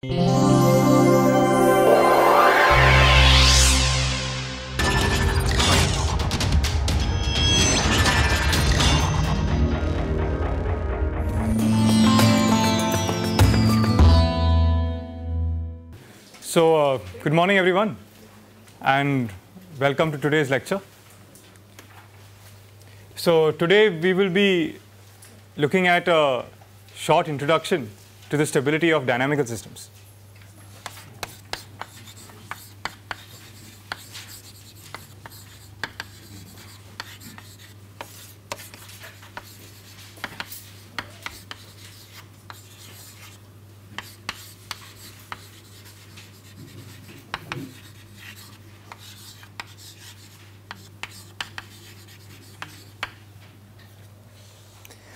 So, uh, good morning, everyone, and welcome to today's lecture. So, today we will be looking at a short introduction to the stability of dynamical systems.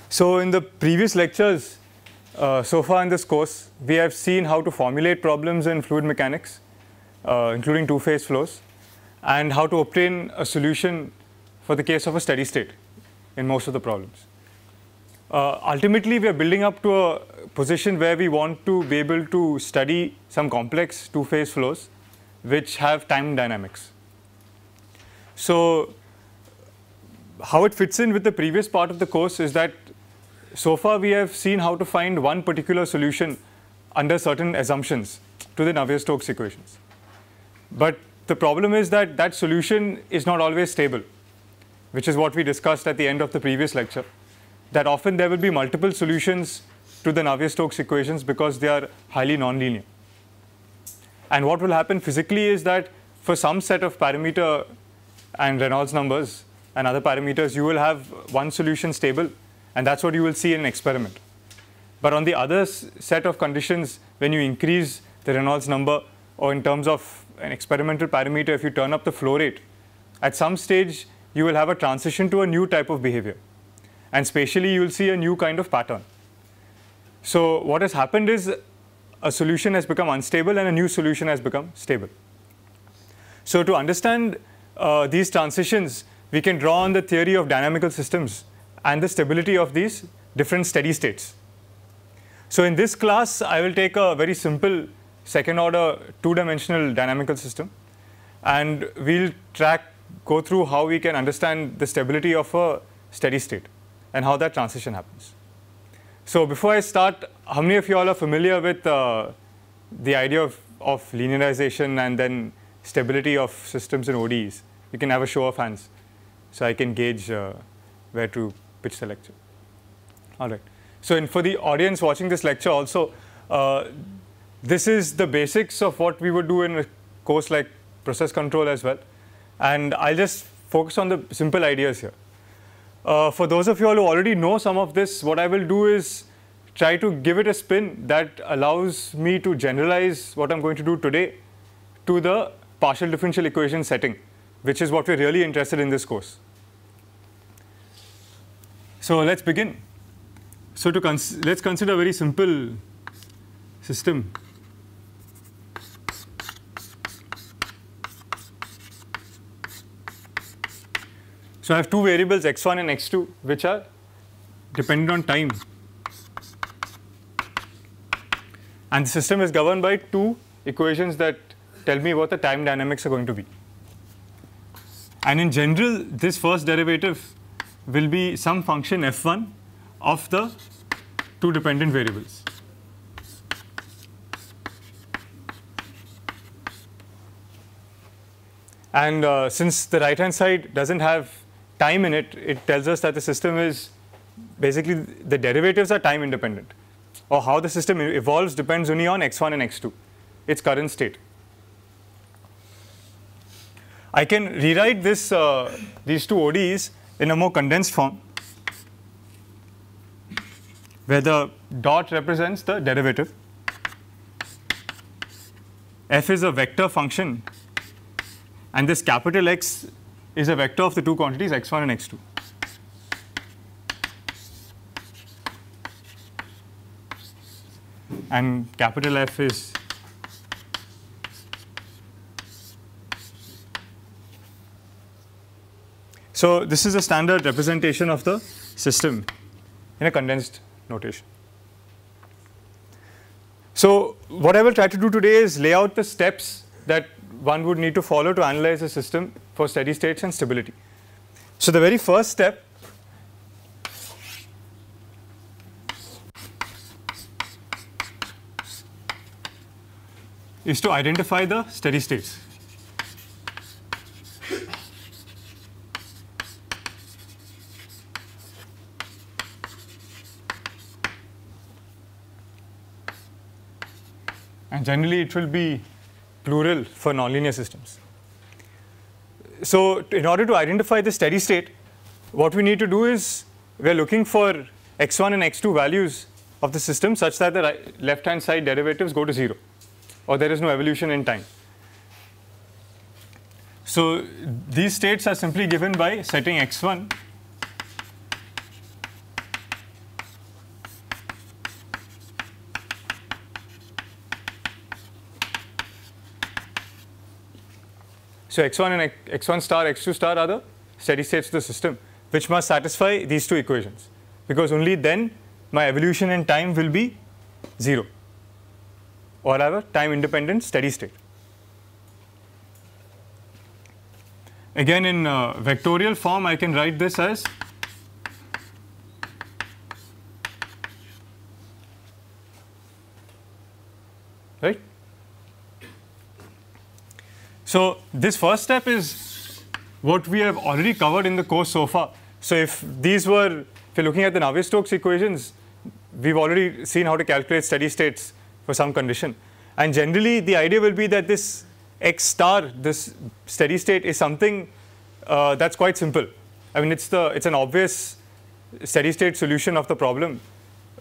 So in the previous lectures, uh, so far in this course, we have seen how to formulate problems in fluid mechanics, uh, including two-phase flows, and how to obtain a solution for the case of a steady state in most of the problems. Uh, ultimately, we are building up to a position where we want to be able to study some complex two-phase flows which have time dynamics. So, how it fits in with the previous part of the course is that so far, we have seen how to find one particular solution under certain assumptions to the Navier-Stokes equations. But the problem is that that solution is not always stable, which is what we discussed at the end of the previous lecture, that often there will be multiple solutions to the Navier-Stokes equations because they are highly nonlinear. And what will happen physically is that for some set of parameter and Reynolds numbers and other parameters, you will have one solution stable and that's what you will see in an experiment. But on the other set of conditions, when you increase the Reynolds number, or in terms of an experimental parameter, if you turn up the flow rate, at some stage, you will have a transition to a new type of behavior. And spatially, you will see a new kind of pattern. So what has happened is a solution has become unstable and a new solution has become stable. So to understand uh, these transitions, we can draw on the theory of dynamical systems and the stability of these different steady states. So in this class, I will take a very simple second order two-dimensional dynamical system and we'll track, go through how we can understand the stability of a steady state and how that transition happens. So before I start, how many of you all are familiar with uh, the idea of, of linearization and then stability of systems in ODEs? You can have a show of hands so I can gauge uh, where to pitch the lecture. All right. So, and for the audience watching this lecture also, uh, this is the basics of what we would do in a course like process control as well. And I'll just focus on the simple ideas here. Uh, for those of you all who already know some of this, what I will do is try to give it a spin that allows me to generalize what I'm going to do today to the partial differential equation setting, which is what we're really interested in this course. So let's begin. So to cons let's consider a very simple system. So I have two variables x1 and x2 which are dependent on time and the system is governed by two equations that tell me what the time dynamics are going to be. And in general this first derivative will be some function f1 of the two dependent variables. And uh, since the right hand side doesn't have time in it, it tells us that the system is basically the derivatives are time independent or how the system evolves depends only on x1 and x2, its current state. I can rewrite this, uh, these two ODEs in a more condensed form where the dot represents the derivative. f is a vector function and this capital X is a vector of the two quantities x1 and x2. And capital F is So this is a standard representation of the system in a condensed notation. So what I will try to do today is lay out the steps that one would need to follow to analyze a system for steady states and stability. So the very first step is to identify the steady states. and generally it will be plural for nonlinear systems. So in order to identify the steady state, what we need to do is we're looking for x1 and x2 values of the system such that the right, left-hand side derivatives go to 0 or there is no evolution in time. So these states are simply given by setting x1 So x1 and x1 star, x2 star are the steady states of the system, which must satisfy these two equations. Because only then my evolution in time will be 0 or have a time independent steady state. Again in uh, vectorial form I can write this as So this first step is what we have already covered in the course so far. So if these were, if you're looking at the Navier-Stokes equations, we've already seen how to calculate steady states for some condition. And generally, the idea will be that this x star, this steady state, is something uh, that's quite simple. I mean, it's, the, it's an obvious steady state solution of the problem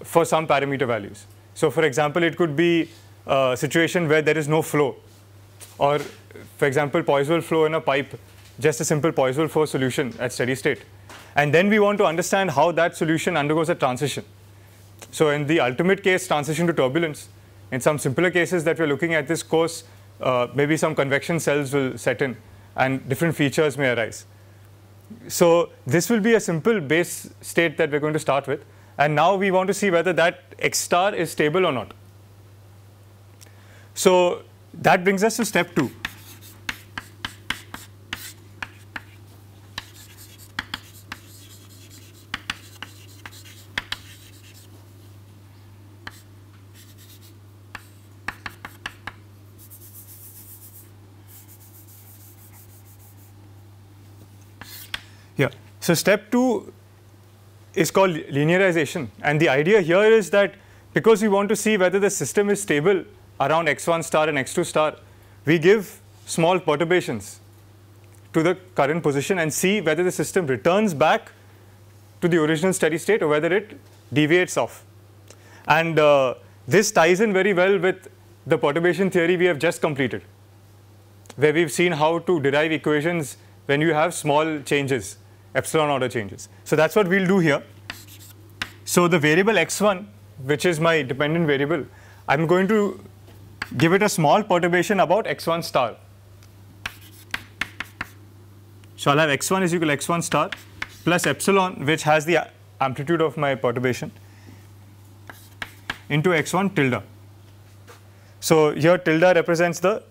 for some parameter values. So for example, it could be a situation where there is no flow or for example, Poiseuille flow in a pipe, just a simple Poiseuille flow solution at steady state. And then we want to understand how that solution undergoes a transition. So in the ultimate case, transition to turbulence. In some simpler cases that we're looking at this course, uh, maybe some convection cells will set in and different features may arise. So this will be a simple base state that we're going to start with. And now we want to see whether that x star is stable or not. So that brings us to step two. So step two is called linearization. And the idea here is that because we want to see whether the system is stable around x1 star and x2 star, we give small perturbations to the current position and see whether the system returns back to the original steady state or whether it deviates off. And uh, this ties in very well with the perturbation theory we have just completed, where we've seen how to derive equations when you have small changes epsilon order changes. So that's what we'll do here. So the variable x1, which is my dependent variable, I'm going to give it a small perturbation about x1 star. So I'll have x1 is equal to x1 star plus epsilon, which has the amplitude of my perturbation, into x1 tilde. So here tilde represents the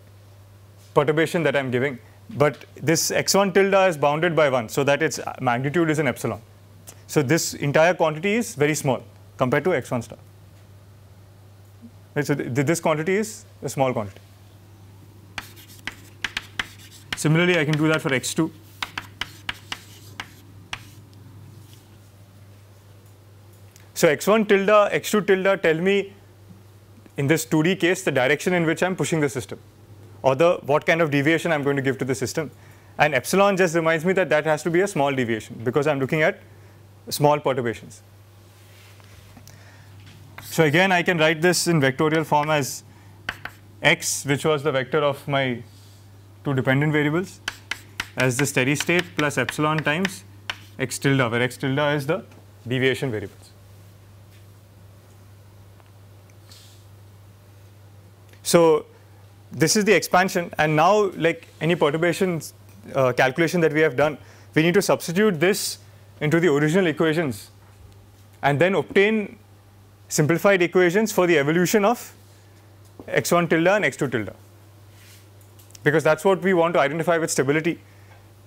perturbation that I'm giving. But this x1 tilde is bounded by 1, so that its magnitude is an epsilon. So this entire quantity is very small compared to x1 star. Right, so th this quantity is a small quantity. Similarly, I can do that for x2. So x1 tilde, x2 tilde tell me, in this 2D case, the direction in which I'm pushing the system or the what kind of deviation I'm going to give to the system. And epsilon just reminds me that that has to be a small deviation because I'm looking at small perturbations. So again, I can write this in vectorial form as x, which was the vector of my two dependent variables, as the steady state plus epsilon times x tilde, where x tilde is the deviation variables. So this is the expansion. And now, like any perturbation uh, calculation that we have done, we need to substitute this into the original equations and then obtain simplified equations for the evolution of x1 tilde and x2 tilde. Because that's what we want to identify with stability.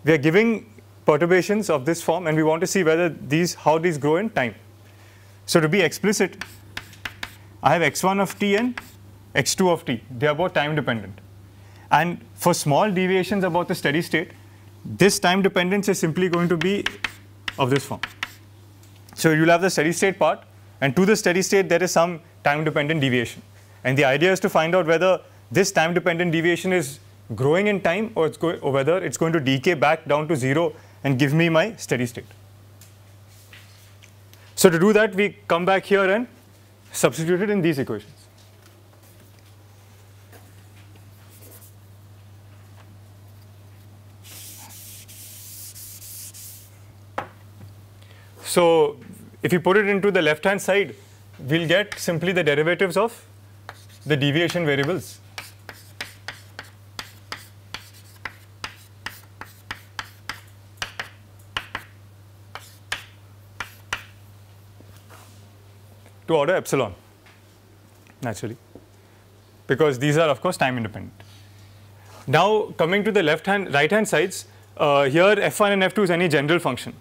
We are giving perturbations of this form and we want to see whether these, how these grow in time. So to be explicit, I have x1 of tn x2 of t. They are both time dependent. And for small deviations about the steady state, this time dependence is simply going to be of this form. So you'll have the steady state part, and to the steady state, there is some time dependent deviation. And the idea is to find out whether this time dependent deviation is growing in time or, it's or whether it's going to decay back down to zero and give me my steady state. So to do that, we come back here and substitute it in these equations. So if you put it into the left-hand side, we'll get simply the derivatives of the deviation variables. to order epsilon naturally because these are of course time independent. Now coming to the left hand right hand sides uh, here f1 and f2 is any general function.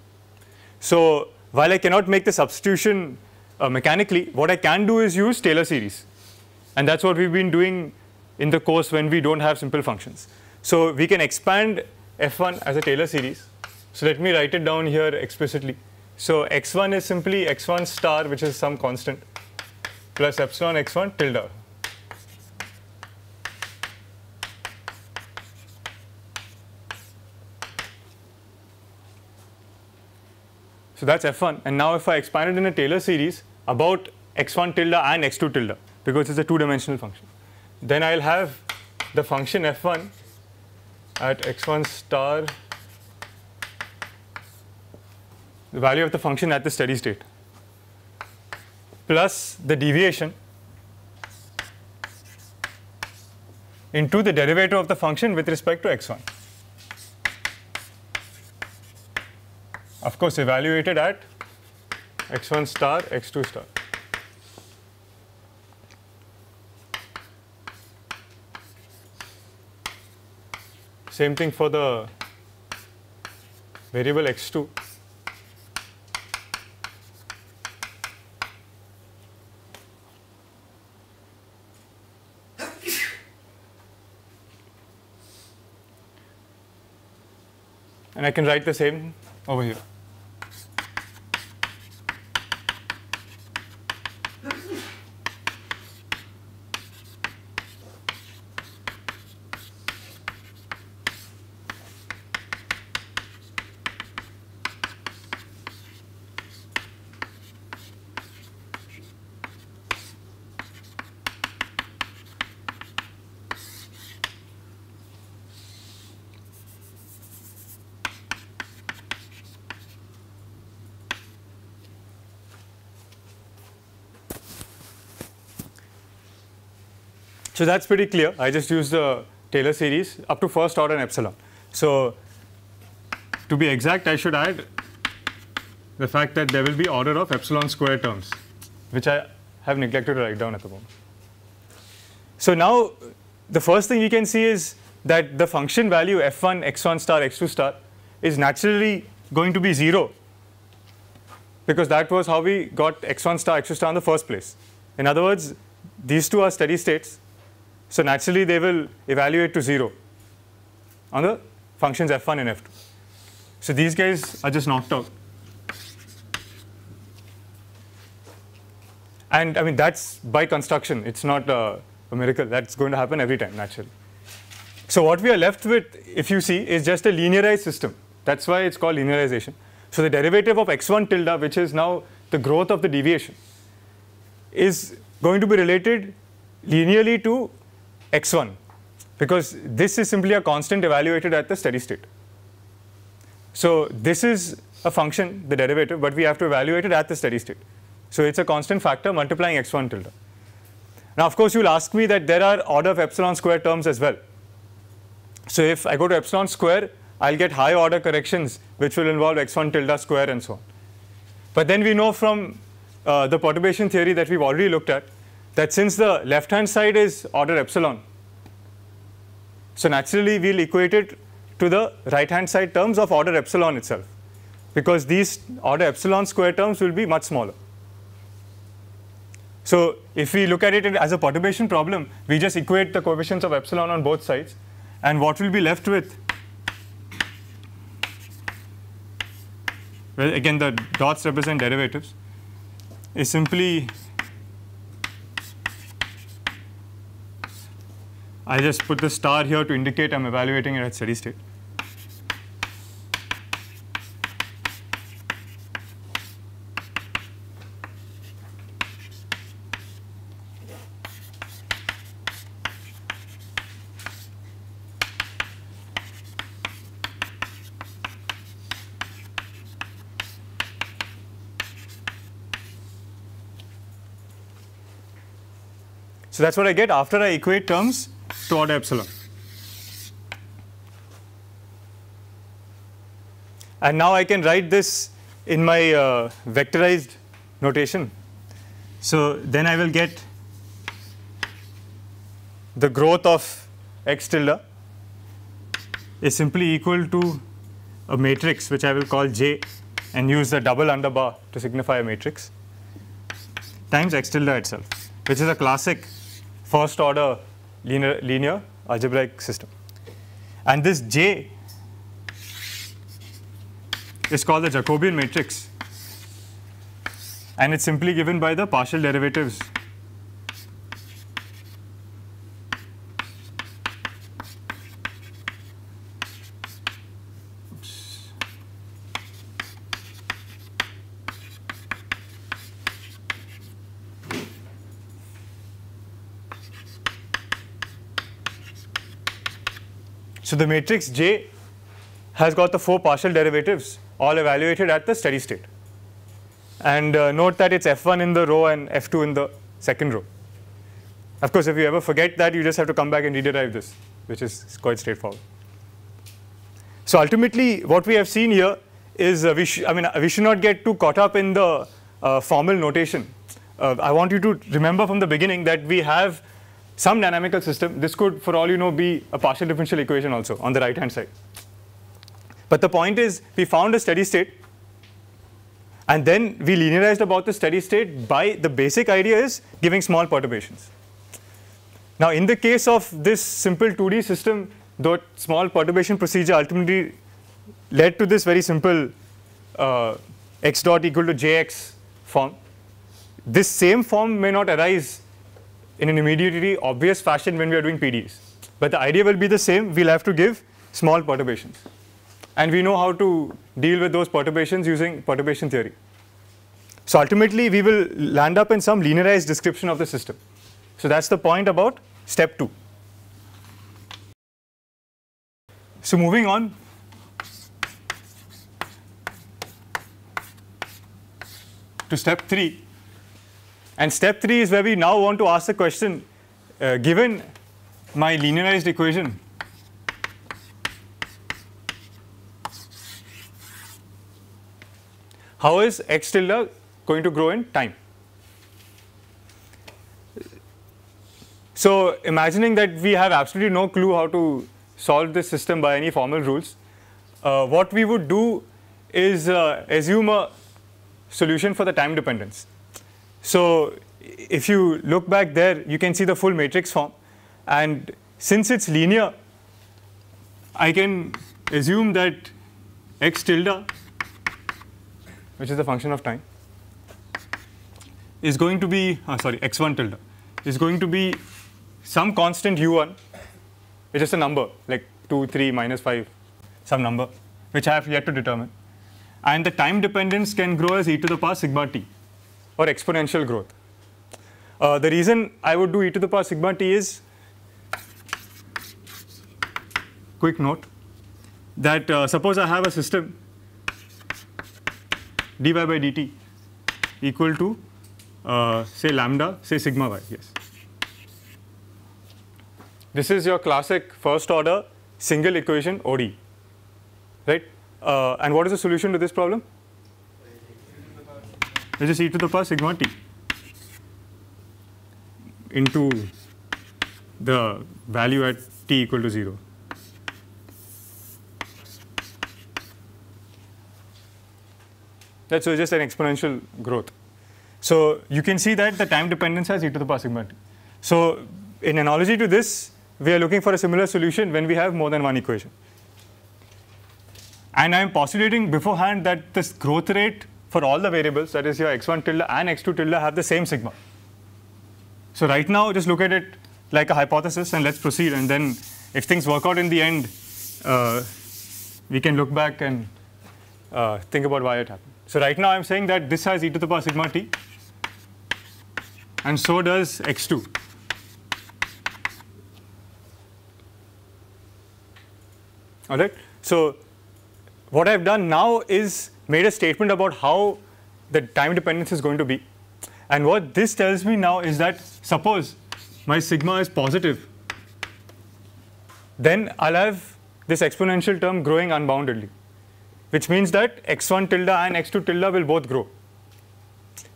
So while I cannot make the substitution uh, mechanically, what I can do is use Taylor series. And that's what we've been doing in the course when we don't have simple functions. So we can expand f1 as a Taylor series. So let me write it down here explicitly. So x1 is simply x1 star, which is some constant, plus epsilon x1 tilde. So that's f1. And now if I expand it in a Taylor series about x1 tilde and x2 tilde, because it's a two-dimensional function, then I'll have the function f1 at x1 star, the value of the function at the steady state, plus the deviation into the derivative of the function with respect to x1. of course evaluated at x1 star, x2 star. Same thing for the variable x2. and I can write the same over here. So that's pretty clear. I just use the Taylor series up to first order and epsilon. So to be exact, I should add the fact that there will be order of epsilon square terms, which I have neglected to write down at the moment. So now the first thing we can see is that the function value f1 x1 star x2 star is naturally going to be 0 because that was how we got x1 star x2 star in the first place. In other words, these two are steady states so naturally, they will evaluate to 0 on the functions f1 and f2. So these guys are just knocked out. And I mean, that's by construction. It's not a, a miracle. That's going to happen every time, naturally. So what we are left with, if you see, is just a linearized system. That's why it's called linearization. So the derivative of x1 tilde, which is now the growth of the deviation, is going to be related linearly to x1 because this is simply a constant evaluated at the steady state. So this is a function, the derivative, but we have to evaluate it at the steady state. So it's a constant factor multiplying x1 tilde. Now, of course, you'll ask me that there are order of epsilon square terms as well. So if I go to epsilon square, I'll get high order corrections, which will involve x1 tilde square and so on. But then we know from uh, the perturbation theory that we've already looked at that since the left-hand side is order epsilon, so naturally we'll equate it to the right-hand side terms of order epsilon itself, because these order epsilon square terms will be much smaller. So if we look at it as a perturbation problem, we just equate the coefficients of epsilon on both sides, and what will be left with well again the dots represent derivatives is simply I just put the star here to indicate I'm evaluating it at steady state. So that's what I get after I equate terms to epsilon. And now I can write this in my uh, vectorized notation. So then I will get the growth of x tilde is simply equal to a matrix which I will call J and use the double underbar to signify a matrix times x tilde itself, which is a classic first order linear, linear algebraic system. And this J is called the Jacobian matrix and it's simply given by the partial derivatives the matrix J has got the four partial derivatives all evaluated at the steady state. And uh, note that it's F1 in the row and F2 in the second row. Of course, if you ever forget that, you just have to come back and rederive this, which is quite straightforward. So ultimately, what we have seen here is, uh, we I mean, uh, we should not get too caught up in the uh, formal notation. Uh, I want you to remember from the beginning that we have some dynamical system. This could, for all you know, be a partial differential equation also on the right-hand side. But the point is, we found a steady state. And then we linearized about the steady state by the basic idea is giving small perturbations. Now, in the case of this simple 2D system, the small perturbation procedure ultimately led to this very simple uh, x dot equal to jx form. This same form may not arise in an immediately obvious fashion when we are doing PDEs. But the idea will be the same. We'll have to give small perturbations. And we know how to deal with those perturbations using perturbation theory. So ultimately, we will land up in some linearized description of the system. So that's the point about step two. So moving on. To step three, and step 3 is where we now want to ask the question, uh, given my linearized equation, how is x tilde going to grow in time? So imagining that we have absolutely no clue how to solve this system by any formal rules, uh, what we would do is uh, assume a solution for the time dependence. So if you look back there, you can see the full matrix form. And since it's linear, I can assume that x tilde, which is the function of time, is going to be, oh, sorry, x1 tilde, is going to be some constant u1, which is a number, like 2, 3, minus 5, some number, which I have yet to determine. And the time dependence can grow as e to the power sigma t or exponential growth. Uh, the reason I would do e to the power sigma t is, quick note, that uh, suppose I have a system dy by dt equal to uh, say lambda, say sigma y, yes. This is your classic first order single equation ODE, right? Uh, and what is the solution to this problem? which is e to the power sigma t into the value at t equal to 0. That's just an exponential growth. So you can see that the time dependence has e to the power sigma t. So in analogy to this, we are looking for a similar solution when we have more than one equation. And I am postulating beforehand that this growth rate for all the variables, that is your x1 tilde and x2 tilde have the same sigma. So right now, just look at it like a hypothesis and let's proceed. And then if things work out in the end, uh, we can look back and uh, think about why it happened. So right now, I'm saying that this has e to the power sigma t, and so does x2. All right. So what I've done now is made a statement about how the time dependence is going to be. And what this tells me now is that suppose my sigma is positive, then I'll have this exponential term growing unboundedly, which means that x1 tilde and x2 tilde will both grow.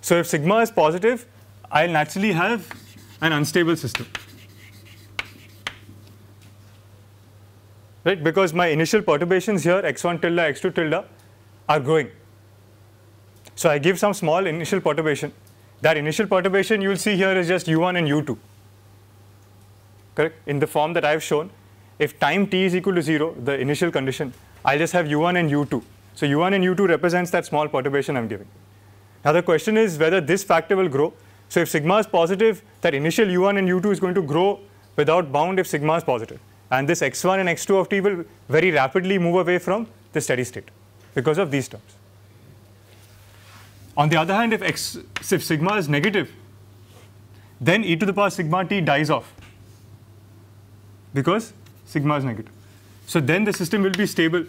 So if sigma is positive, I'll naturally have an unstable system. right? Because my initial perturbations here, x1 tilde, x2 tilde, are growing. So I give some small initial perturbation. That initial perturbation you will see here is just u1 and u2, correct? In the form that I have shown, if time t is equal to 0, the initial condition, I'll just have u1 and u2. So u1 and u2 represents that small perturbation I'm giving. Now the question is whether this factor will grow. So if sigma is positive, that initial u1 and u2 is going to grow without bound if sigma is positive. And this x1 and x2 of t will very rapidly move away from the steady state because of these terms. On the other hand, if x if sigma is negative, then e to the power sigma t dies off because sigma is negative. So then the system will be stable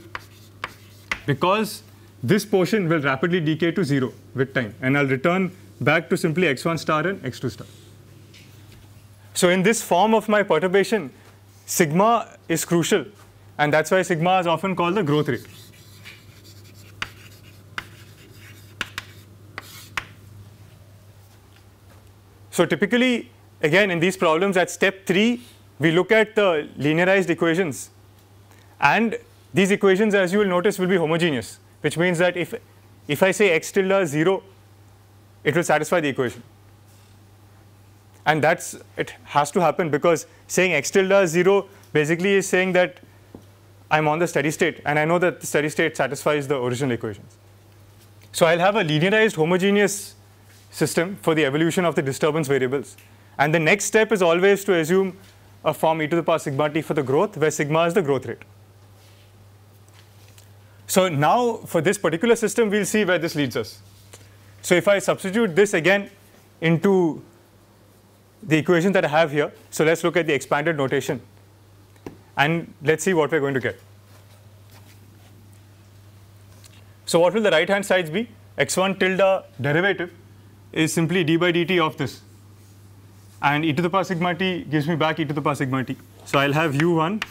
because this portion will rapidly decay to 0 with time and I'll return back to simply x1 star and x2 star. So in this form of my perturbation, sigma is crucial and that's why sigma is often called the growth rate. So typically, again, in these problems at step 3, we look at the linearized equations. And these equations, as you will notice, will be homogeneous, which means that if, if I say x tilde 0, it will satisfy the equation. And that's, it has to happen because saying x tilde is 0 basically is saying that I'm on the steady state. And I know that the steady state satisfies the original equations. So I'll have a linearized homogeneous system for the evolution of the disturbance variables. And the next step is always to assume a form e to the power sigma t for the growth, where sigma is the growth rate. So now for this particular system, we'll see where this leads us. So if I substitute this again into the equation that I have here. So let's look at the expanded notation and let's see what we're going to get. So what will the right hand sides be? x1 tilde derivative is simply d by dt of this and e to the power sigma t gives me back e to the power sigma t. So I'll have u1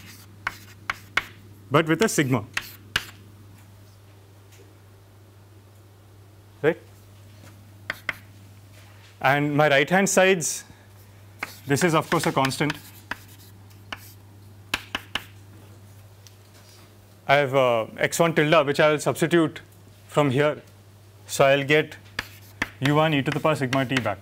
but with a sigma. Right? And my right hand sides this is of course a constant. I have uh, x1 tilde which I will substitute from here. So, I will get u1 e to the power sigma t back.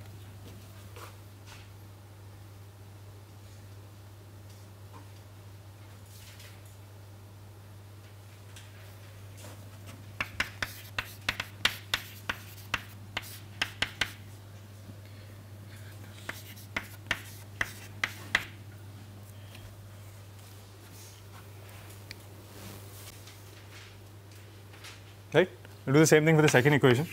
We'll do the same thing for the second equation.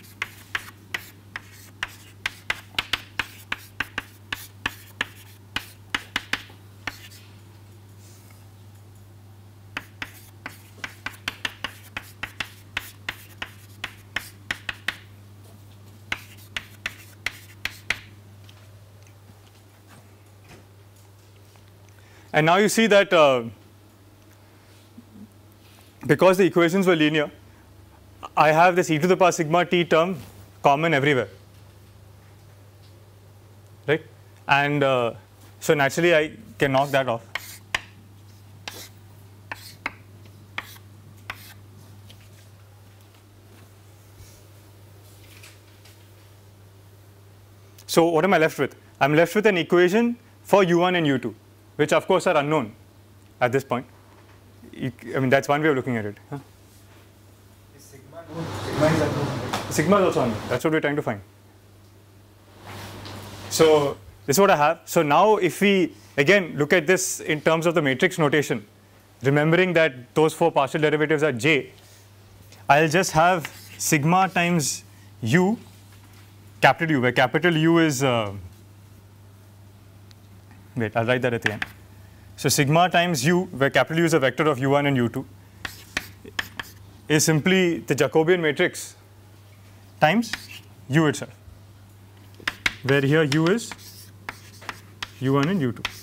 And now you see that uh, because the equations were linear, I have this e to the power sigma t term common everywhere, right? And uh, so naturally, I can knock that off. So what am I left with? I'm left with an equation for u1 and u2, which of course are unknown at this point. I mean, that's one way of looking at it. Huh? Sigma is also on. That's what we're trying to find. So this is what I have. So now if we, again, look at this in terms of the matrix notation, remembering that those four partial derivatives are j, I'll just have sigma times u, capital U, where capital U is, uh, wait, I'll write that at the end. So sigma times u, where capital U is a vector of u1 and u2 is simply the Jacobian matrix times U itself, where here U is U1 and U2.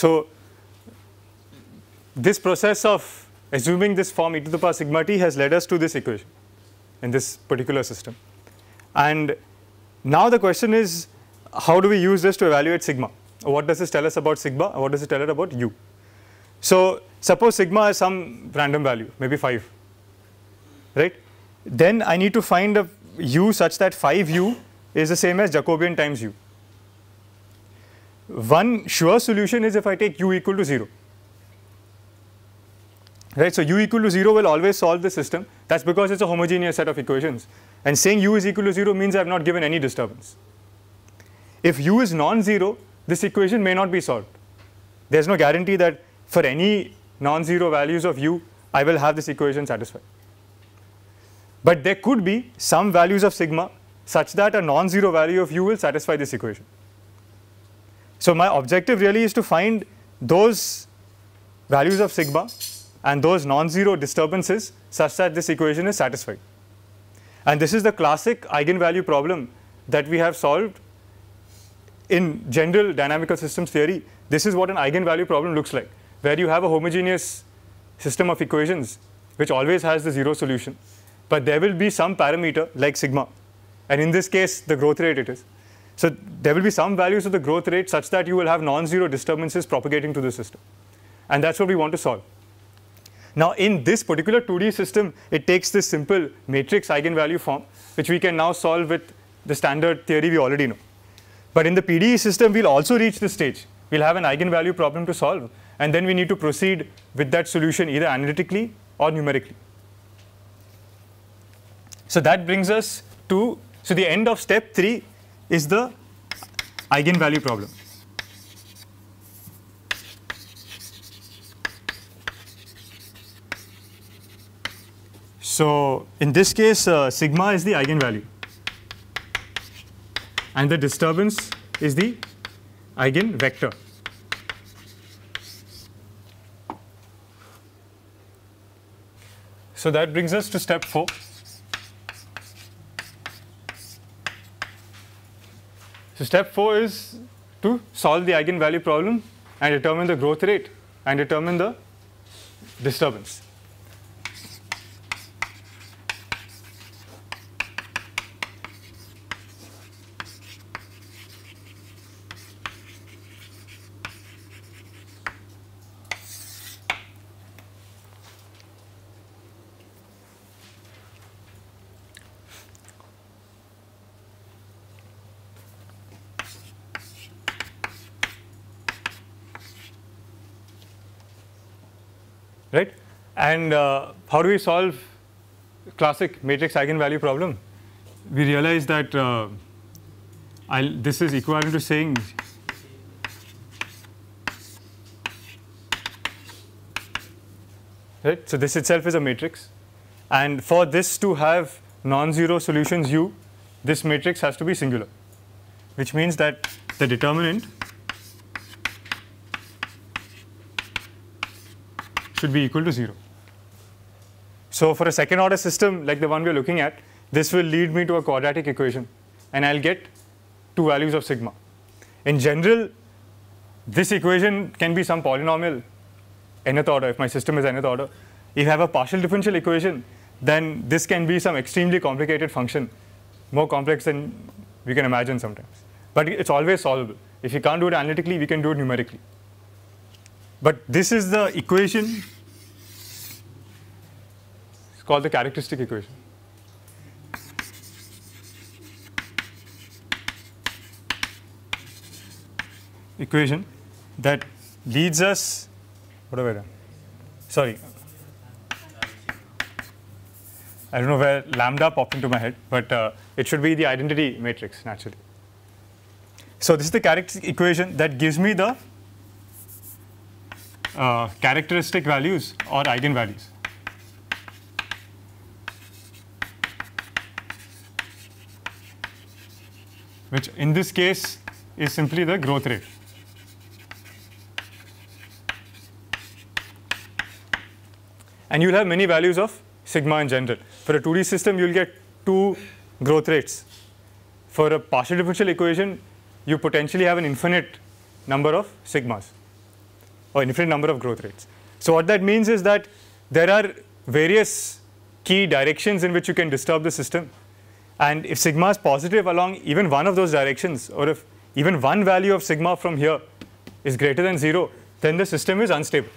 So this process of assuming this form e to the power sigma t has led us to this equation in this particular system. And now the question is how do we use this to evaluate sigma? What does this tell us about sigma what does it tell us about u? So suppose sigma is some random value maybe 5 right then I need to find a u such that 5u is the same as Jacobian times u one sure solution is if I take u equal to 0. Right, so u equal to 0 will always solve the system. That's because it's a homogeneous set of equations. And saying u is equal to 0 means I've not given any disturbance. If u is non-zero, this equation may not be solved. There's no guarantee that for any non-zero values of u, I will have this equation satisfied. But there could be some values of sigma such that a non-zero value of u will satisfy this equation. So my objective really is to find those values of sigma and those non-zero disturbances such that this equation is satisfied. And this is the classic eigenvalue problem that we have solved in general dynamical systems theory. This is what an eigenvalue problem looks like, where you have a homogeneous system of equations which always has the zero solution. But there will be some parameter like sigma. And in this case, the growth rate it is, so there will be some values of the growth rate such that you will have non-zero disturbances propagating to the system. And that's what we want to solve. Now in this particular 2D system, it takes this simple matrix eigenvalue form, which we can now solve with the standard theory we already know. But in the PDE system, we'll also reach this stage. We'll have an eigenvalue problem to solve, and then we need to proceed with that solution either analytically or numerically. So that brings us to, so the end of step three is the eigenvalue problem. So in this case, uh, sigma is the eigenvalue. And the disturbance is the eigenvector. So that brings us to step 4. So step four is to solve the eigenvalue problem and determine the growth rate and determine the disturbance. right? And uh, how do we solve classic matrix eigenvalue problem? We realize that uh, this is equivalent to saying right. So this itself is a matrix and for this to have non-zero solutions u, this matrix has to be singular, which means that the determinant should be equal to 0. So for a second order system like the one we're looking at, this will lead me to a quadratic equation and I'll get two values of sigma. In general, this equation can be some polynomial nth order if my system is nth order. If I have a partial differential equation, then this can be some extremely complicated function, more complex than we can imagine sometimes. But it's always solvable. If you can't do it analytically, we can do it numerically. But this is the equation. It's called the characteristic equation. Equation that leads us, what have I done? Sorry. I don't know where lambda popped into my head, but uh, it should be the identity matrix naturally. So this is the characteristic equation that gives me the uh, characteristic values or eigenvalues. which in this case is simply the growth rate. And you'll have many values of sigma in general. For a 2D system, you'll get two growth rates. For a partial differential equation, you potentially have an infinite number of sigmas or infinite number of growth rates. So what that means is that there are various key directions in which you can disturb the system. And if sigma is positive along even one of those directions, or if even one value of sigma from here is greater than 0, then the system is unstable.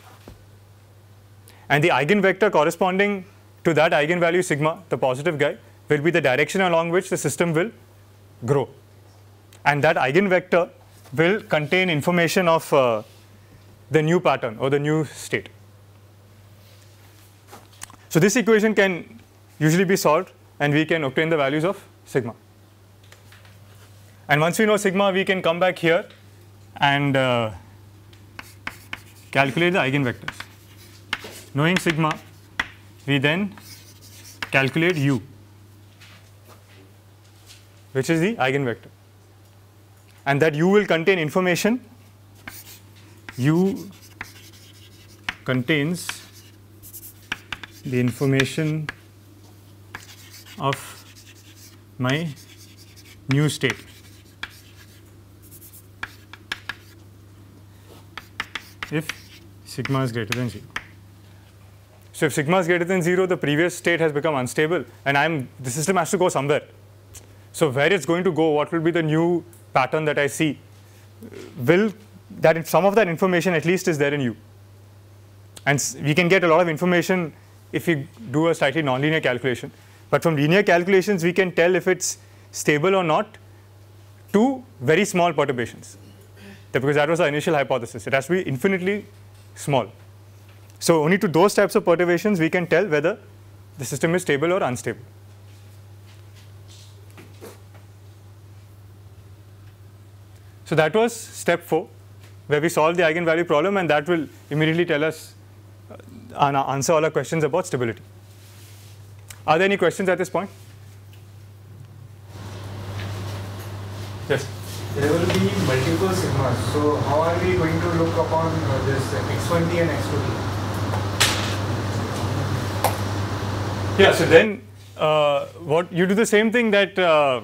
And the eigenvector corresponding to that eigenvalue sigma, the positive guy, will be the direction along which the system will grow. And that eigenvector will contain information of uh, the new pattern or the new state. So this equation can usually be solved and we can obtain the values of sigma. And once we know sigma, we can come back here and uh, calculate the eigenvectors. Knowing sigma, we then calculate u, which is the eigenvector. And that u will contain information U contains the information of my new state. if sigma is greater than 0. So if sigma is greater than 0, the previous state has become unstable and I'm, the system has to go somewhere. So where it's going to go, what will be the new pattern that I see will that some of that information at least is there in you. And we can get a lot of information if we do a slightly nonlinear calculation. But from linear calculations, we can tell if it's stable or not to very small perturbations. because that was our initial hypothesis. It has to be infinitely small. So only to those types of perturbations, we can tell whether the system is stable or unstable. So that was step four where we solve the eigenvalue problem and that will immediately tell us uh, and answer all our questions about stability. Are there any questions at this point? Yes? There will be multiple sigmas. So how are we going to look upon uh, this x1t and x2t? Yeah, so then uh, what you do the same thing that uh,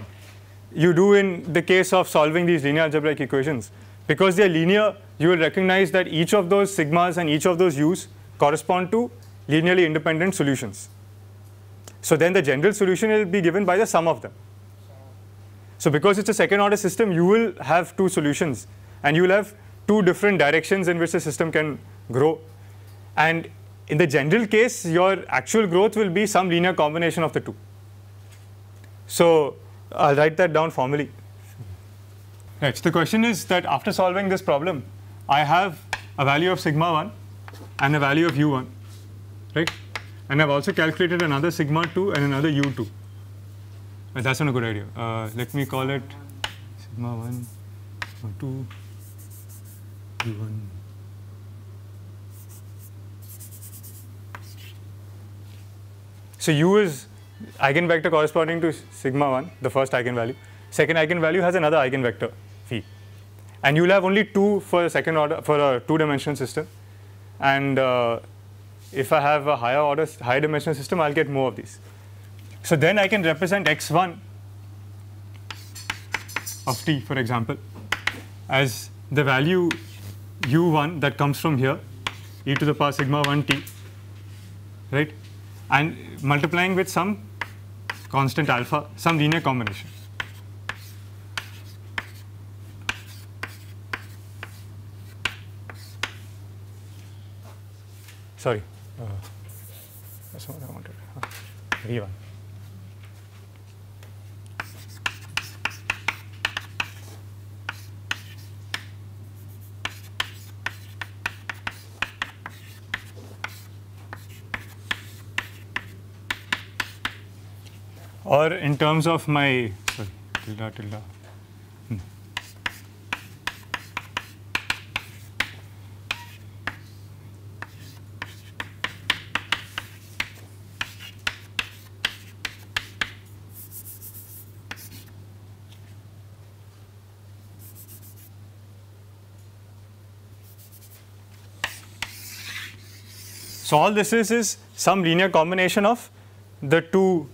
you do in the case of solving these linear algebraic equations. Because they're linear, you will recognize that each of those sigmas and each of those u's correspond to linearly independent solutions. So then the general solution will be given by the sum of them. So because it's a second order system, you will have two solutions and you will have two different directions in which the system can grow. And in the general case, your actual growth will be some linear combination of the two. So I'll write that down formally. Right. So the question is that after solving this problem, I have a value of sigma 1 and a value of u1, right? And I've also calculated another sigma 2 and another u2. But that's not a good idea. Uh, let me call it sigma 1, sigma 2, u1. So u is eigenvector corresponding to sigma 1, the first eigenvalue. Second eigenvalue has another eigenvector, and you'll have only two for a second order for a two-dimensional system. And uh, if I have a higher order, higher dimensional system, I'll get more of these. So then I can represent x1 of t, for example, as the value u1 that comes from here, e to the power sigma 1t, right? And multiplying with some constant alpha, some linear combination. sorry, uh, that's what I wanted, uh, V1. or in terms of my sorry tilda, tilda. So all this is is some linear combination of the two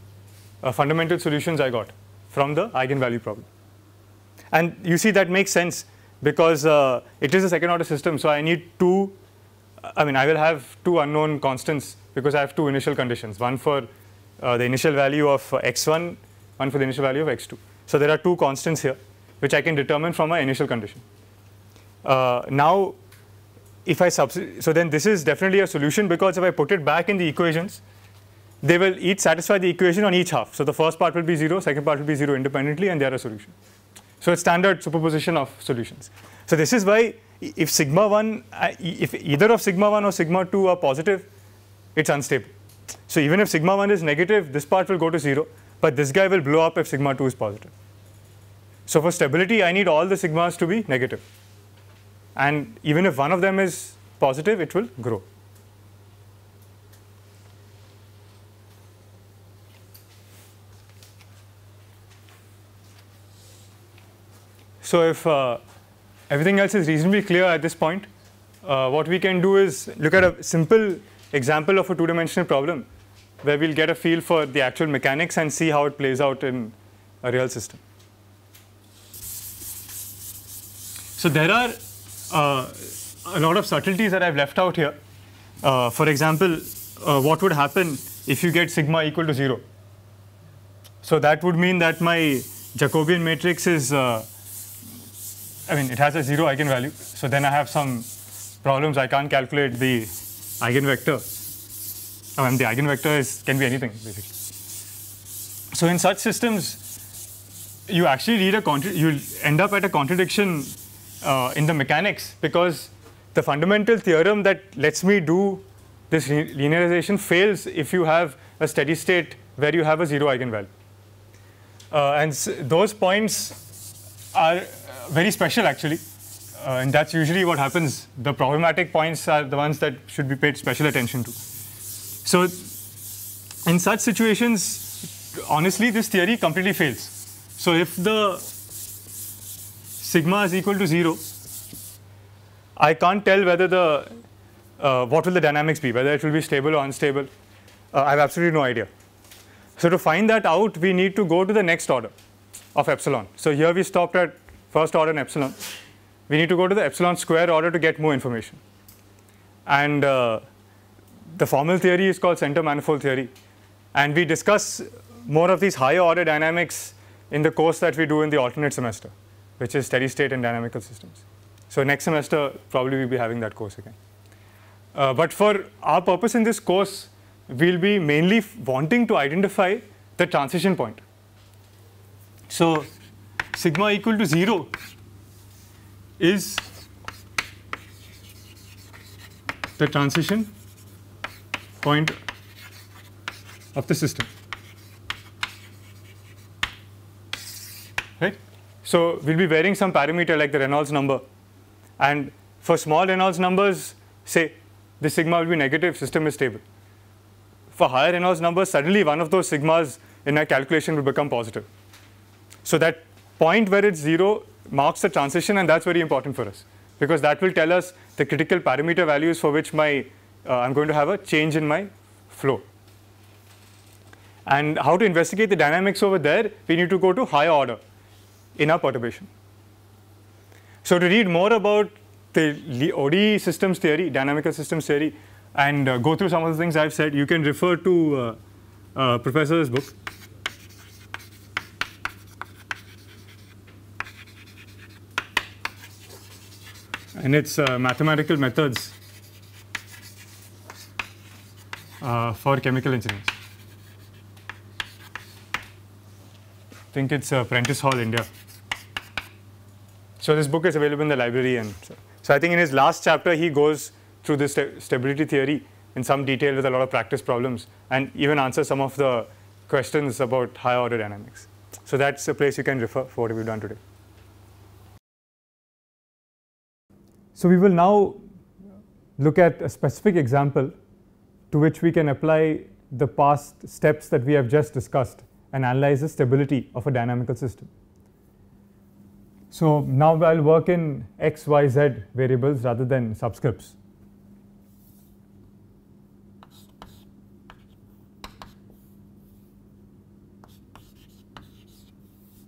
uh, fundamental solutions I got from the eigenvalue problem. And you see that makes sense because uh, it is a second order system. So I need two, I mean I will have two unknown constants because I have two initial conditions, one for uh, the initial value of x1, one for the initial value of x2. So there are two constants here which I can determine from my initial condition. Uh, now if I so then this is definitely a solution because if I put it back in the equations, they will each satisfy the equation on each half. So the first part will be 0, second part will be 0 independently, and they are a solution. So it's standard superposition of solutions. So this is why if sigma 1, if either of sigma 1 or sigma 2 are positive, it's unstable. So even if sigma 1 is negative, this part will go to 0, but this guy will blow up if sigma 2 is positive. So for stability, I need all the sigmas to be negative. And even if one of them is positive, it will grow. So if uh, everything else is reasonably clear at this point, uh, what we can do is look at a simple example of a two-dimensional problem where we'll get a feel for the actual mechanics and see how it plays out in a real system. So there are uh, a lot of subtleties that I've left out here. Uh, for example, uh, what would happen if you get sigma equal to 0? So that would mean that my Jacobian matrix is, uh, I mean, it has a 0 eigenvalue. So then I have some problems. I can't calculate the eigenvector. I mean, the eigenvector is, can be anything, basically. So in such systems, you actually read a you end up at a contradiction uh, in the mechanics because the fundamental theorem that lets me do this linearization fails if you have a steady state where you have a zero eigenvalue. Uh, and those points are uh, very special actually. Uh, and that's usually what happens. The problematic points are the ones that should be paid special attention to. So in such situations, honestly, this theory completely fails. So if the sigma is equal to 0, I can't tell whether the, uh, what will the dynamics be, whether it will be stable or unstable. Uh, I have absolutely no idea. So to find that out, we need to go to the next order of epsilon. So here we stopped at first order in epsilon. We need to go to the epsilon square order to get more information. And uh, the formal theory is called center manifold theory. And we discuss more of these higher order dynamics in the course that we do in the alternate semester which is steady state and dynamical systems. So next semester, probably we'll be having that course again. Uh, but for our purpose in this course, we'll be mainly wanting to identify the transition point. So sigma equal to 0 is the transition point of the system. So we'll be varying some parameter like the Reynolds number. And for small Reynolds numbers, say the sigma will be negative, system is stable. For higher Reynolds numbers, suddenly one of those sigmas in a calculation will become positive. So that point where it's zero marks the transition and that's very important for us because that will tell us the critical parameter values for which my uh, I'm going to have a change in my flow. And how to investigate the dynamics over there, we need to go to higher order in our perturbation. So to read more about the ODE systems theory, dynamical systems theory, and uh, go through some of the things I've said, you can refer to uh, uh, Professor's book. And it's uh, Mathematical Methods uh, for Chemical Engineers. I think it's uh, Prentice Hall, India. So this book is available in the library. and So, so I think in his last chapter, he goes through this st stability theory in some detail with a lot of practice problems and even answers some of the questions about higher order dynamics. So that's a place you can refer for what we've done today. So we will now look at a specific example to which we can apply the past steps that we have just discussed and analyze the stability of a dynamical system. So now I will work in x, y, z variables rather than subscripts.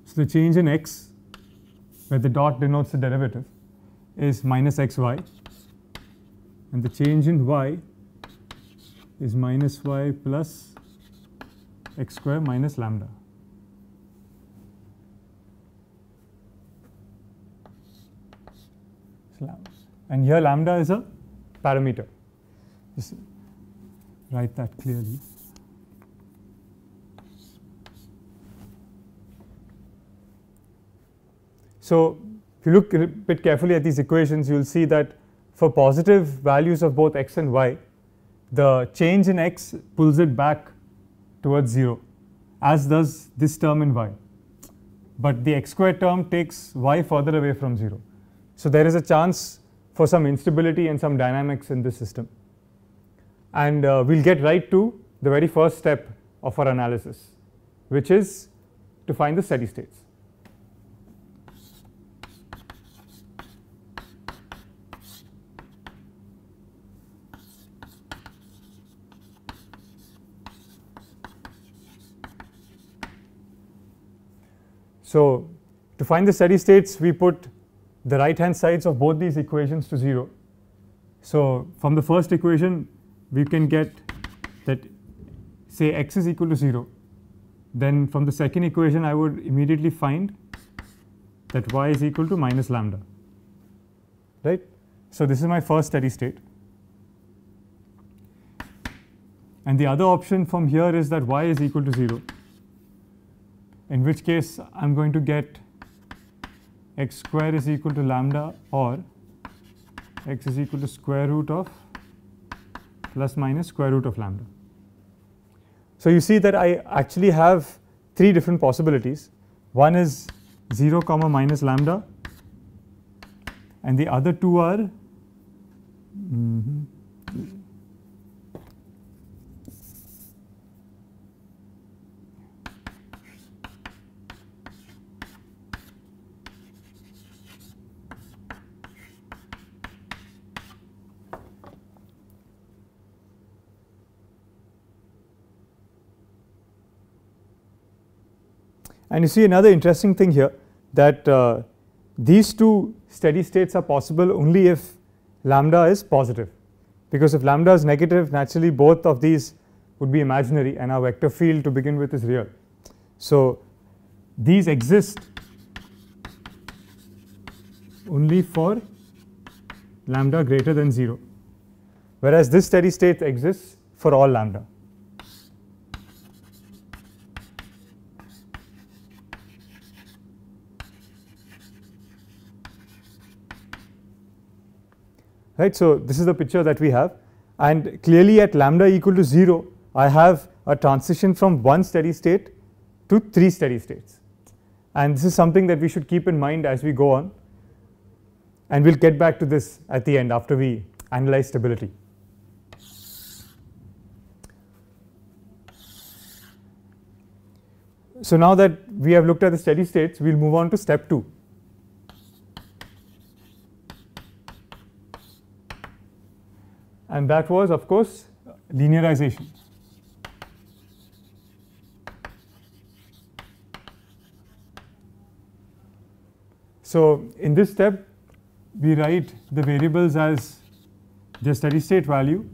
So the change in x where the dot denotes the derivative is minus xy and the change in y is minus y plus x square minus lambda. And here lambda is a parameter. Just write that clearly. So if you look a bit carefully at these equations, you will see that for positive values of both x and y, the change in x pulls it back towards 0 as does this term in y. But the x square term takes y further away from 0. So there is a chance for some instability and some dynamics in this system. And uh, we will get right to the very first step of our analysis which is to find the steady states. So, to find the steady states we put the right hand sides of both these equations to 0. So, from the first equation we can get that say x is equal to 0. Then from the second equation I would immediately find that y is equal to minus lambda right. So, this is my first steady state and the other option from here is that y is equal to 0 in which case I am going to get x square is equal to lambda or x is equal to square root of plus minus square root of lambda. So, you see that I actually have three different possibilities. One is 0 comma minus lambda and the other two are mm -hmm. And you see another interesting thing here that uh, these two steady states are possible only if lambda is positive because if lambda is negative naturally both of these would be imaginary and our vector field to begin with is real. So, these exist only for lambda greater than 0 whereas this steady state exists for all lambda. right. So, this is the picture that we have and clearly at lambda equal to 0 I have a transition from one steady state to three steady states and this is something that we should keep in mind as we go on and we will get back to this at the end after we analyze stability. So, now that we have looked at the steady states we will move on to step 2 and that was of course linearization. So in this step we write the variables as the steady state value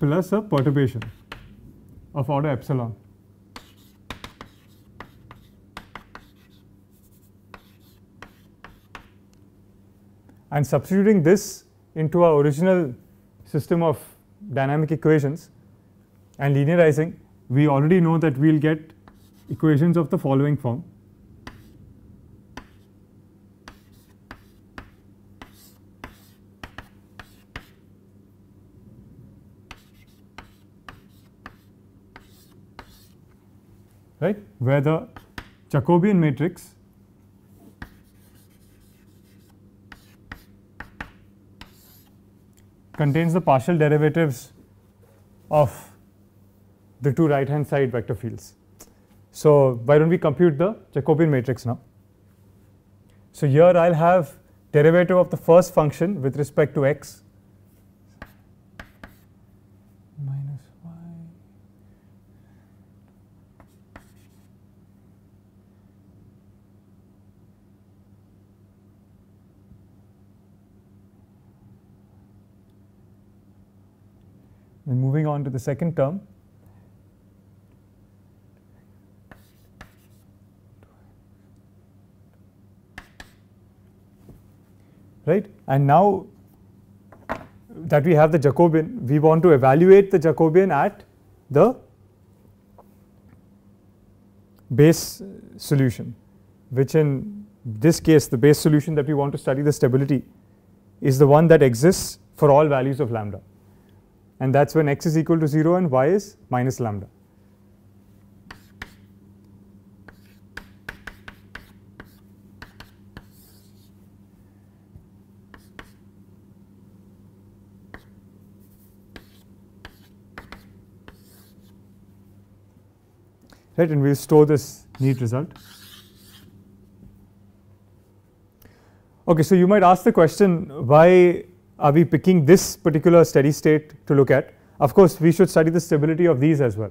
plus a perturbation of order epsilon. And substituting this into our original system of dynamic equations and linearizing, we already know that we will get equations of the following form. right where the Jacobian matrix contains the partial derivatives of the two right hand side vector fields. So, why do not we compute the Jacobian matrix now? So, here I will have derivative of the first function with respect to x on to the second term. Right? And now that we have the Jacobian, we want to evaluate the Jacobian at the base solution, which in this case the base solution that we want to study the stability is the one that exists for all values of lambda and that is when x is equal to 0 and y is minus lambda. Right, and we will store this neat result. Okay, so you might ask the question why are we picking this particular steady state to look at? Of course, we should study the stability of these as well.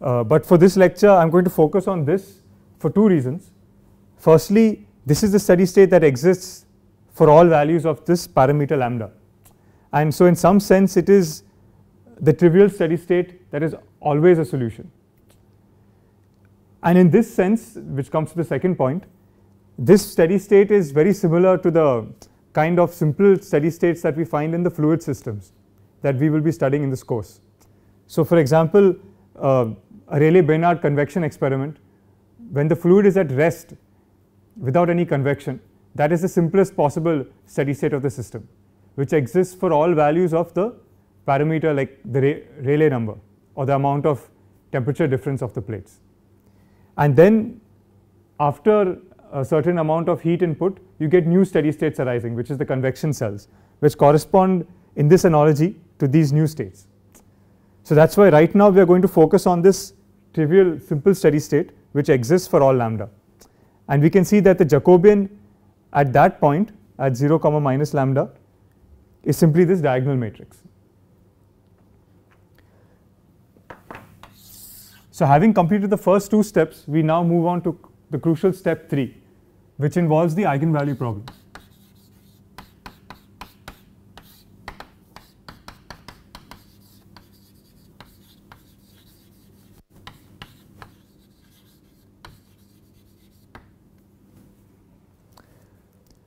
Uh, but for this lecture, I'm going to focus on this for two reasons. Firstly, this is the steady state that exists for all values of this parameter lambda. And so in some sense, it is the trivial steady state that is always a solution. And in this sense, which comes to the second point, this steady state is very similar to the kind of simple steady states that we find in the fluid systems that we will be studying in this course. So for example, uh, a rayleigh benard convection experiment, when the fluid is at rest without any convection, that is the simplest possible steady state of the system, which exists for all values of the parameter like the Ray Rayleigh number or the amount of temperature difference of the plates. And then after a certain amount of heat input, you get new steady states arising, which is the convection cells, which correspond in this analogy to these new states. So that's why right now we are going to focus on this trivial simple steady state which exists for all lambda. And we can see that the Jacobian at that point at 0 comma minus lambda is simply this diagonal matrix. So having completed the first two steps, we now move on to the crucial step 3 which involves the eigenvalue problem.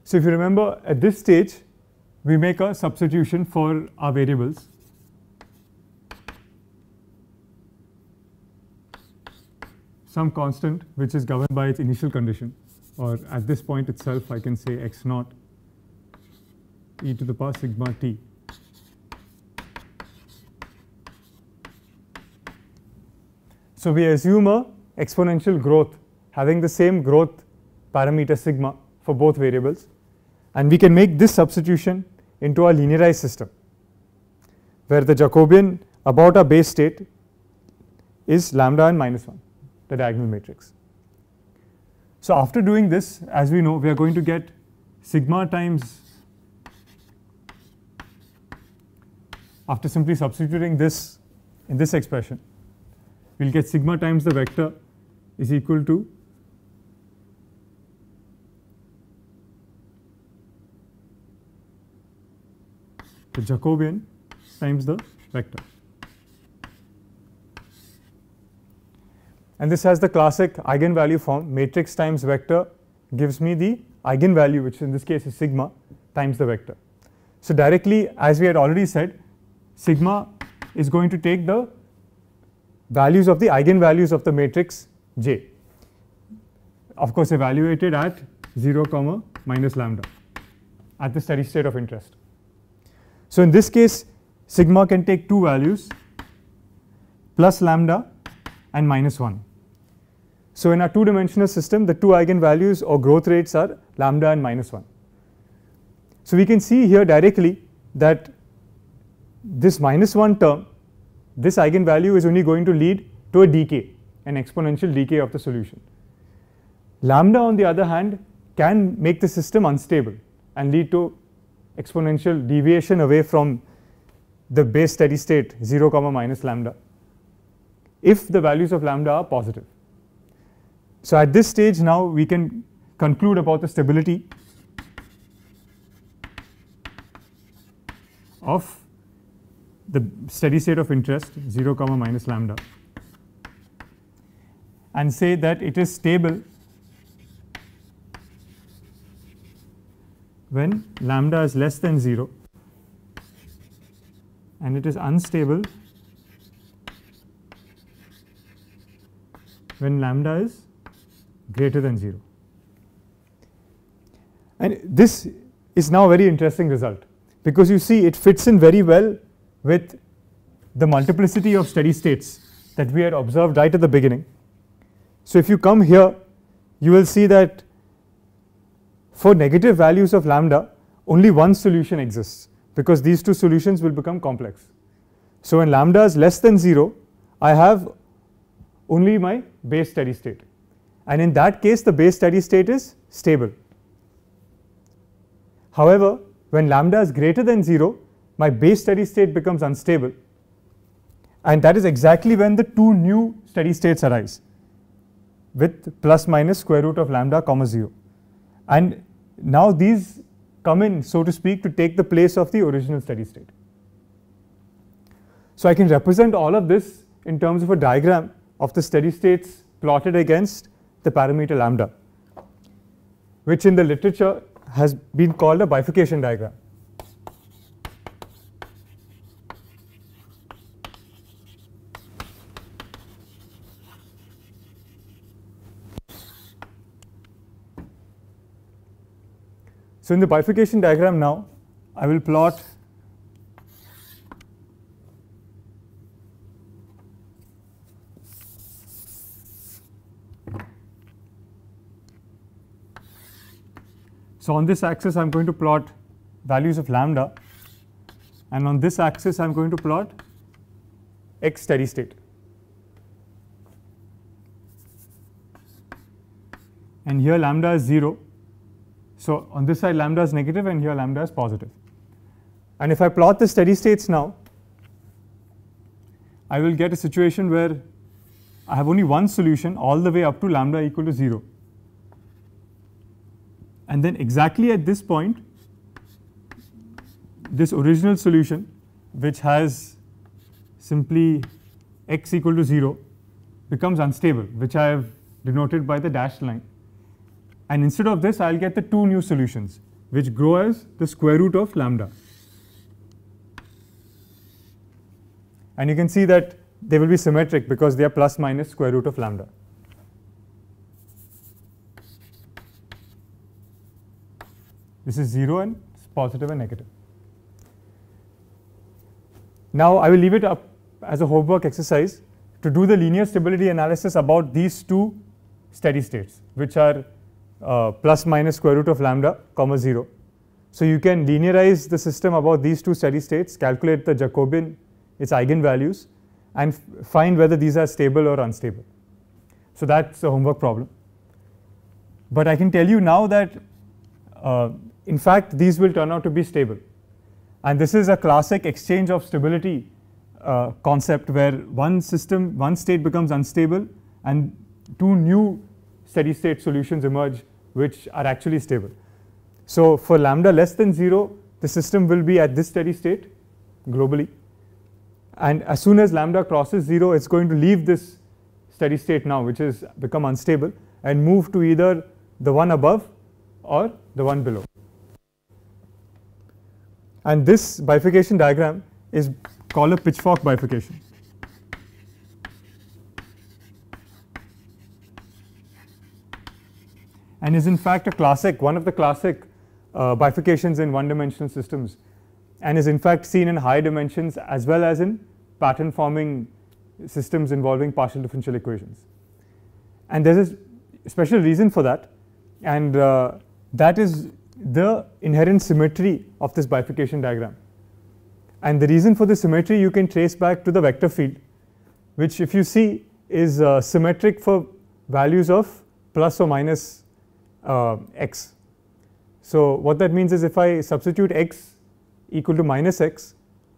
So, if you remember at this stage we make a substitution for our variables. some constant which is governed by its initial condition or at this point itself I can say x naught e to the power sigma t So we assume a exponential growth having the same growth parameter sigma for both variables and we can make this substitution into our linearized system where the Jacobian about our base state is lambda and minus 1 the diagonal matrix. So after doing this, as we know, we are going to get sigma times after simply substituting this in this expression, we will get sigma times the vector is equal to the Jacobian times the vector. and this has the classic eigenvalue form matrix times vector gives me the eigenvalue which in this case is sigma times the vector. So, directly as we had already said sigma is going to take the values of the eigenvalues of the matrix J of course evaluated at 0 comma minus lambda at the steady state of interest. So, in this case sigma can take two values plus lambda and minus 1 so in our two-dimensional system, the two eigenvalues or growth rates are lambda and minus 1. So we can see here directly that this minus 1 term, this eigenvalue is only going to lead to a decay, an exponential decay of the solution. Lambda on the other hand can make the system unstable and lead to exponential deviation away from the base steady state 0 comma minus lambda if the values of lambda are positive. So at this stage now we can conclude about the stability of the steady state of interest 0 comma minus lambda and say that it is stable when lambda is less than 0 and it is unstable when lambda is greater than 0 and this is now a very interesting result because you see it fits in very well with the multiplicity of steady states that we had observed right at the beginning. So, if you come here you will see that for negative values of lambda only one solution exists because these two solutions will become complex. So, when lambda is less than 0 I have only my base steady state and in that case the base steady state is stable. However, when lambda is greater than 0, my base steady state becomes unstable and that is exactly when the two new steady states arise with plus minus square root of lambda comma 0 and now these come in so to speak to take the place of the original steady state. So, I can represent all of this in terms of a diagram of the steady states plotted against the parameter lambda, which in the literature has been called a bifurcation diagram. So, in the bifurcation diagram now, I will plot So on this axis I am going to plot values of lambda and on this axis I am going to plot x steady state. And here lambda is 0. So on this side lambda is negative and here lambda is positive. And if I plot the steady states now, I will get a situation where I have only one solution all the way up to lambda equal to 0 and then exactly at this point this original solution which has simply x equal to 0 becomes unstable which I have denoted by the dashed line and instead of this I will get the two new solutions which grow as the square root of lambda. And you can see that they will be symmetric because they are plus minus square root of lambda. This is 0 and positive and negative. Now, I will leave it up as a homework exercise to do the linear stability analysis about these two steady states, which are uh, plus minus square root of lambda comma 0. So, you can linearize the system about these two steady states, calculate the Jacobian, its eigenvalues and find whether these are stable or unstable. So, that is a homework problem. But I can tell you now that uh, in fact, these will turn out to be stable. And this is a classic exchange of stability uh, concept where one system, one state becomes unstable and two new steady state solutions emerge which are actually stable. So for lambda less than 0, the system will be at this steady state globally. And as soon as lambda crosses 0, it's going to leave this steady state now which has become unstable and move to either the one above or the one below and this bifurcation diagram is called a pitchfork bifurcation. And is in fact a classic one of the classic uh, bifurcations in one dimensional systems and is in fact seen in high dimensions as well as in pattern forming systems involving partial differential equations. And there is a special reason for that and uh, that is the inherent symmetry of this bifurcation diagram. And the reason for the symmetry you can trace back to the vector field, which if you see is uh, symmetric for values of plus or minus uh, x. So what that means is if I substitute x equal to minus x,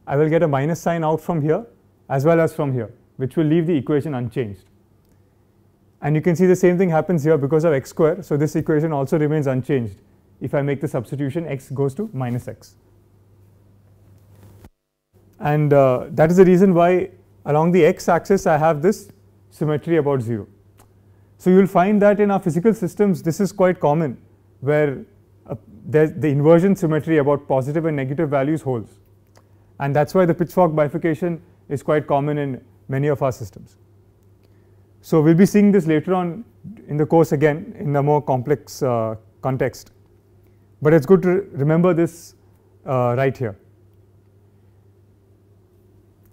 I will get a minus sign out from here as well as from here, which will leave the equation unchanged. And you can see the same thing happens here because of x square, so this equation also remains unchanged if I make the substitution x goes to minus x. And uh, that is the reason why along the x axis I have this symmetry about 0. So, you will find that in our physical systems this is quite common where uh, the inversion symmetry about positive and negative values holds and that is why the pitchfork bifurcation is quite common in many of our systems. So, we will be seeing this later on in the course again in a more complex uh, context. But it's good to remember this uh, right here.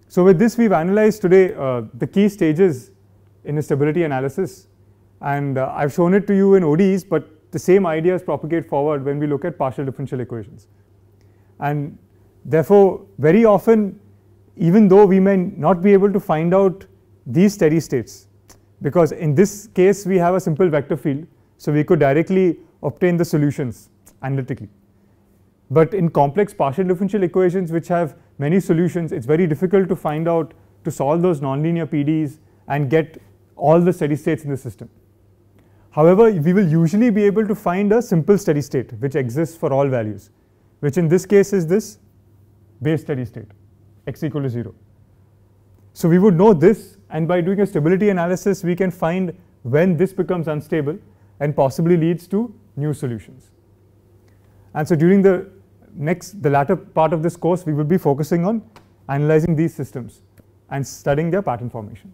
So with this we've analyzed today uh, the key stages in a stability analysis and uh, I've shown it to you in ODEs but the same ideas propagate forward when we look at partial differential equations. And therefore very often even though we may not be able to find out these steady states because in this case we have a simple vector field so we could directly obtain the solutions analytically. But in complex partial differential equations which have many solutions, it's very difficult to find out to solve those nonlinear PDEs and get all the steady states in the system. However, we will usually be able to find a simple steady state which exists for all values, which in this case is this base steady state x equal to 0. So we would know this and by doing a stability analysis we can find when this becomes unstable and possibly leads to new solutions. And so during the next, the latter part of this course, we will be focusing on analyzing these systems and studying their pattern formation.